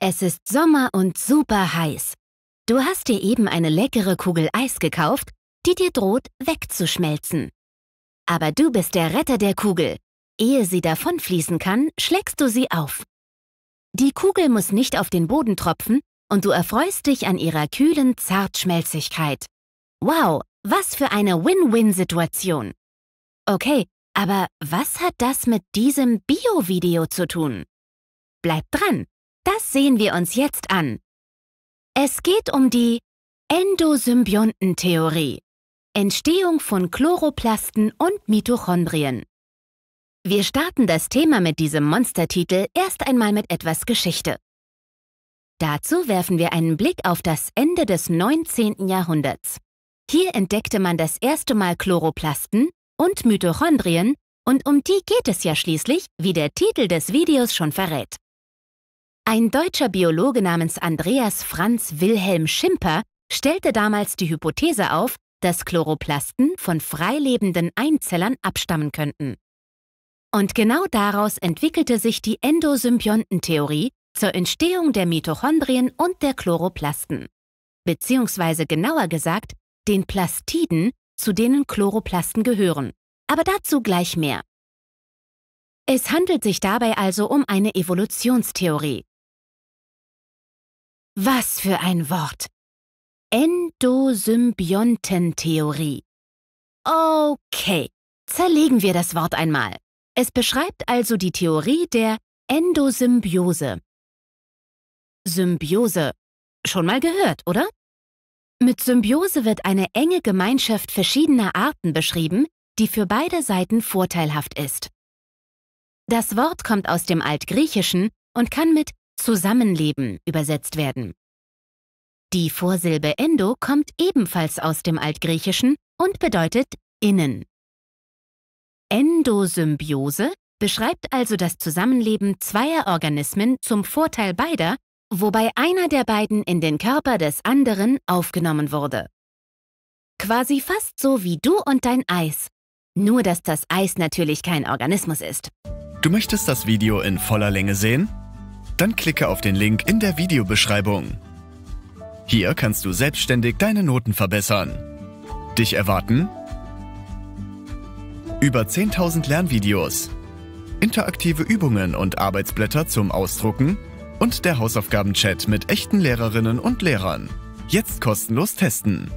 Es ist Sommer und super heiß. Du hast dir eben eine leckere Kugel Eis gekauft, die dir droht wegzuschmelzen. Aber du bist der Retter der Kugel. Ehe sie davonfließen kann, schlägst du sie auf. Die Kugel muss nicht auf den Boden tropfen und du erfreust dich an ihrer kühlen Zartschmelzigkeit. Wow, was für eine Win-Win-Situation. Okay, aber was hat das mit diesem Bio-Video zu tun? Bleib dran, das sehen wir uns jetzt an. Es geht um die Endosymbiontentheorie. Entstehung von Chloroplasten und Mitochondrien. Wir starten das Thema mit diesem Monstertitel erst einmal mit etwas Geschichte. Dazu werfen wir einen Blick auf das Ende des 19. Jahrhunderts. Hier entdeckte man das erste Mal Chloroplasten und Mitochondrien und um die geht es ja schließlich, wie der Titel des Videos schon verrät. Ein deutscher Biologe namens Andreas Franz Wilhelm Schimper stellte damals die Hypothese auf, dass Chloroplasten von freilebenden Einzellern abstammen könnten. Und genau daraus entwickelte sich die Endosymbiontentheorie zur Entstehung der Mitochondrien und der Chloroplasten, beziehungsweise genauer gesagt den Plastiden, zu denen Chloroplasten gehören. Aber dazu gleich mehr. Es handelt sich dabei also um eine Evolutionstheorie, was für ein Wort! Endosymbiontentheorie. Okay, zerlegen wir das Wort einmal. Es beschreibt also die Theorie der Endosymbiose. Symbiose. Schon mal gehört, oder? Mit Symbiose wird eine enge Gemeinschaft verschiedener Arten beschrieben, die für beide Seiten vorteilhaft ist. Das Wort kommt aus dem Altgriechischen und kann mit Zusammenleben übersetzt werden. Die Vorsilbe endo kommt ebenfalls aus dem Altgriechischen und bedeutet innen. Endosymbiose beschreibt also das Zusammenleben zweier Organismen zum Vorteil beider, wobei einer der beiden in den Körper des anderen aufgenommen wurde. Quasi fast so wie du und dein Eis, nur dass das Eis natürlich kein Organismus ist. Du möchtest das Video in voller Länge sehen? dann klicke auf den Link in der Videobeschreibung. Hier kannst du selbstständig deine Noten verbessern. Dich erwarten über 10.000 Lernvideos, interaktive Übungen und Arbeitsblätter zum Ausdrucken und der Hausaufgabenchat mit echten Lehrerinnen und Lehrern. Jetzt kostenlos testen.